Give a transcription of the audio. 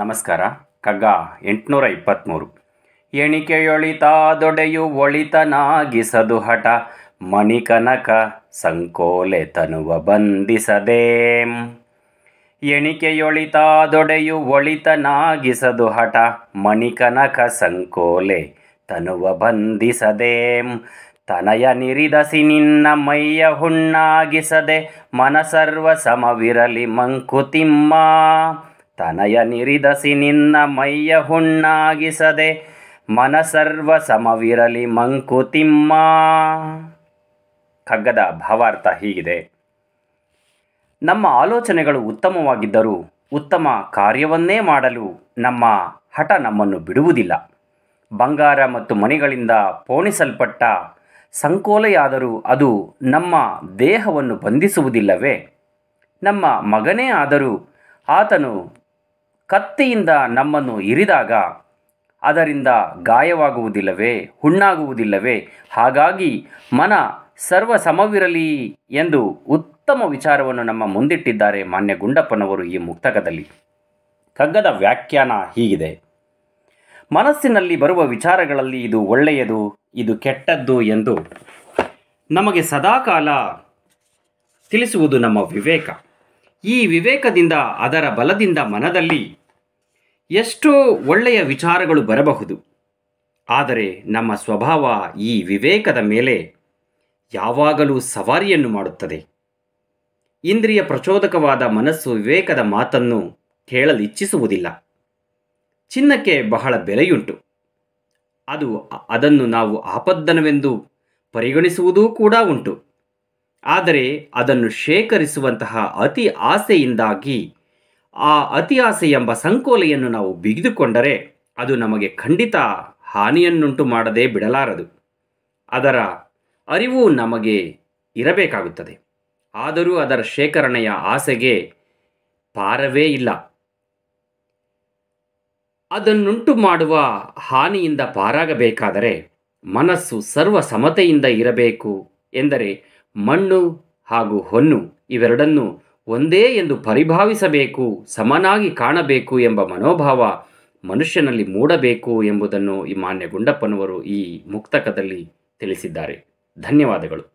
ನಮಸ್ಕಾರ ಕಗ್ಗ ಎಂಟುನೂರ ಇಪ್ಪತ್ತ್ಮೂರು ಎಣಿಕೆಯೊಳಿತ ದೊಡೆಯು ಒಳಿತನಾಗಿಸದು ಹಠ ಮಣಿಕನಕ ಸಂಕೋಲೆ ತನುವ ಬಂಧಿಸದೆ ಎಣಿಕೆಯೊಳಿತ ದೊಡೆಯು ಒಳಿತನಾಗಿಸದು ಹಠ ಮಣಿಕನಕ ಸಂಕೋಲೆ ತನುವ ಬಂಧಿಸದೆ ತನಯ ನಿರಿದಸಿ ನಿನ್ನ ಮೈಯ ಹುಣ್ಣಾಗಿಸದೆ ಮನಸರ್ವ ಸಮವಿರಲಿ ಮಂಕುತಿಮ್ಮ ತನಯ ನಿರಿದಸಿ ನಿನ್ನ ಮೈಯ ಹುಣ್ಣಾಗಿಸದೆ ಮನಸರ್ವ ಸಮವಿರಲಿ ಮಂಕುತಿಮ್ಮ ಕಗ್ಗದ ಭಾವಾರ್ಥ ಹೀಗಿದೆ ನಮ್ಮ ಆಲೋಚನೆಗಳು ಉತ್ತಮವಾಗಿದ್ದರೂ ಉತ್ತಮ ಕಾರ್ಯವನ್ನೇ ಮಾಡಲು ನಮ್ಮ ಹಠ ನಮ್ಮನ್ನು ಬಿಡುವುದಿಲ್ಲ ಬಂಗಾರ ಮತ್ತು ಮನೆಗಳಿಂದ ಪೋಣಿಸಲ್ಪಟ್ಟ ಸಂಕೋಲೆಯಾದರೂ ಅದು ನಮ್ಮ ದೇಹವನ್ನು ಬಂಧಿಸುವುದಿಲ್ಲವೇ ನಮ್ಮ ಮಗನೇ ಆದರೂ ಆತನು ಕತ್ತಿಯಿಂದ ನಮ್ಮನ್ನು ಇರಿದಾಗ ಅದರಿಂದ ಗಾಯವಾಗುವುದಿಲ್ಲವೇ ಹುಣ್ಣಾಗುವುದಿಲ್ಲವೇ ಹಾಗಾಗಿ ಮನ ಸರ್ವ ಸಮವಿರಲಿ ಎಂದು ಉತ್ತಮ ವಿಚಾರವನ್ನು ನಮ್ಮ ಮುಂದಿಟ್ಟಿದ್ದಾರೆ ಮಾನ್ಯ ಗುಂಡಪ್ಪನವರು ಈ ಮುಕ್ತಕದಲ್ಲಿ ಕಗ್ಗದ ವ್ಯಾಖ್ಯಾನ ಹೀಗಿದೆ ಮನಸ್ಸಿನಲ್ಲಿ ಬರುವ ವಿಚಾರಗಳಲ್ಲಿ ಇದು ಒಳ್ಳೆಯದು ಇದು ಕೆಟ್ಟದ್ದು ಎಂದು ನಮಗೆ ಸದಾಕಾಲ ತಿಳಿಸುವುದು ನಮ್ಮ ವಿವೇಕ ಈ ವಿವೇಕದಿಂದ ಅದರ ಬಲದಿಂದ ಮನದಲ್ಲಿ ಎಷ್ಟೋ ಒಳ್ಳೆಯ ವಿಚಾರಗಳು ಬರಬಹುದು ಆದರೆ ನಮ್ಮ ಸ್ವಭಾವ ಈ ವಿವೇಕದ ಮೇಲೆ ಯಾವಾಗಲೂ ಸವಾರಿಯನ್ನು ಮಾಡುತ್ತದೆ ಇಂದ್ರಿಯ ಪ್ರಚೋದಕವಾದ ಮನಸ್ಸು ವಿವೇಕದ ಮಾತನ್ನು ಕೇಳಲಿಚ್ಛಿಸುವುದಿಲ್ಲ ಚಿನ್ನಕ್ಕೆ ಬಹಳ ಬೆಲೆಯುಂಟು ಅದು ಅದನ್ನು ನಾವು ಆಪದ್ದನವೆಂದು ಪರಿಗಣಿಸುವುದೂ ಕೂಡ ಉಂಟು ಆದರೆ ಅದನ್ನು ಶೇಖರಿಸುವಂತಹ ಅತಿ ಆಸೆಯಿಂದಾಗಿ ಆ ಅತಿ ಆಸೆ ಎಂಬ ಸಂಕೋಲೆಯನ್ನು ನಾವು ಬಿಗಿದುಕೊಂಡರೆ ಅದು ನಮಗೆ ಖಂಡಿತ ಹಾನಿಯನ್ನುಂಟು ಮಾಡದೇ ಬಿಡಲಾರದು ಅದರ ಅರಿವು ನಮಗೆ ಇರಬೇಕಾಗುತ್ತದೆ ಆದರೂ ಅದರ ಶೇಖರಣೆಯ ಆಸೆಗೆ ಪಾರವೇ ಇಲ್ಲ ಅದನ್ನುಂಟು ಮಾಡುವ ಹಾನಿಯಿಂದ ಪಾರಾಗಬೇಕಾದರೆ ಮನಸ್ಸು ಸರ್ವ ಸಮತೆಯಿಂದ ಇರಬೇಕು ಎಂದರೆ ಮಣ್ಣು ಹಾಗೂ ಹೊನ್ನು ಇವೆರಡನ್ನು ಒಂದೇ ಎಂದು ಪರಿಭಾವಿಸಬೇಕು ಸಮನಾಗಿ ಕಾಣಬೇಕು ಎಂಬ ಮನೋಭಾವ ಮನುಷ್ಯನಲ್ಲಿ ಮೂಡಬೇಕು ಎಂಬುದನ್ನು ಈ ಮಾನ್ಯ ಗುಂಡಪ್ಪನವರು ಈ ಮುಕ್ತಕದಲ್ಲಿ ತಿಳಿಸಿದ್ದಾರೆ ಧನ್ಯವಾದಗಳು